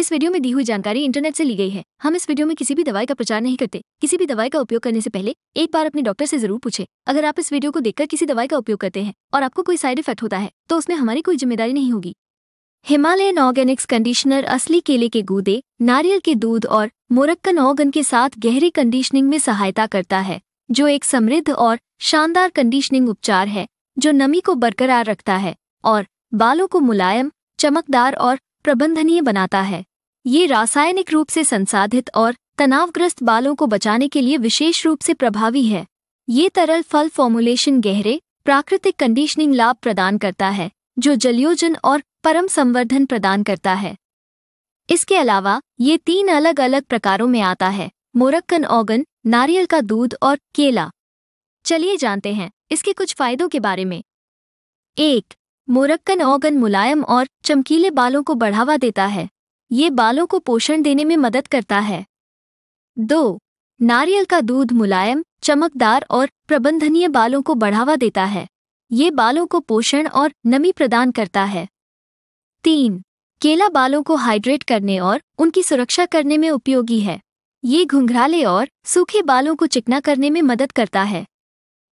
इस वीडियो में दी हुई जानकारी इंटरनेट से ली गई है हम इस वीडियो में किसी भी दवाई का प्रचार नहीं करते किसी भी दवाई का उपयोग करने से पहले एक बार अपने डॉक्टर से जरूर पूछे अगर आप इस वीडियो को देखकर किसी दवाई का उपयोग करते हैं और आपको कोई साइड इफेक्ट होता है तो उसमें हमारी कोई जिम्मेदारी नहीं होगी हिमालयन ऑर्गेनिक्स कंडीशनर असली केले के गूदे नारियल के दूध और मोरक्कन ऑर्गन के साथ गहरी कंडीशनिंग में सहायता करता है जो एक समृद्ध और शानदार कंडीशनिंग उपचार है जो नमी को बरकरार रखता है और बालों को मुलायम चमकदार और प्रबंधनीय बनाता है ये रासायनिक रूप से संसाधित और तनावग्रस्त बालों को बचाने के लिए विशेष रूप से प्रभावी है ये तरल फल फॉर्मुलेशन गहरे प्राकृतिक कंडीशनिंग लाभ प्रदान करता है जो जलयोजन और परम संवर्धन प्रदान करता है इसके अलावा ये तीन अलग अलग प्रकारों में आता है मोरक्कन ऑगन नारियल का दूध और केला चलिए जानते हैं इसके कुछ फायदों के बारे में एक मोरक्कन ऑगन मुलायम और चमकीले बालों को बढ़ावा देता है ये बालों को पोषण देने में मदद करता है दो नारियल का दूध मुलायम चमकदार और प्रबंधनीय बालों को बढ़ावा देता है ये बालों को पोषण और नमी प्रदान करता है तीन केला बालों को हाइड्रेट करने और उनकी सुरक्षा करने में उपयोगी है ये घुंघराले और सूखे बालों को चिकना करने में मदद करता है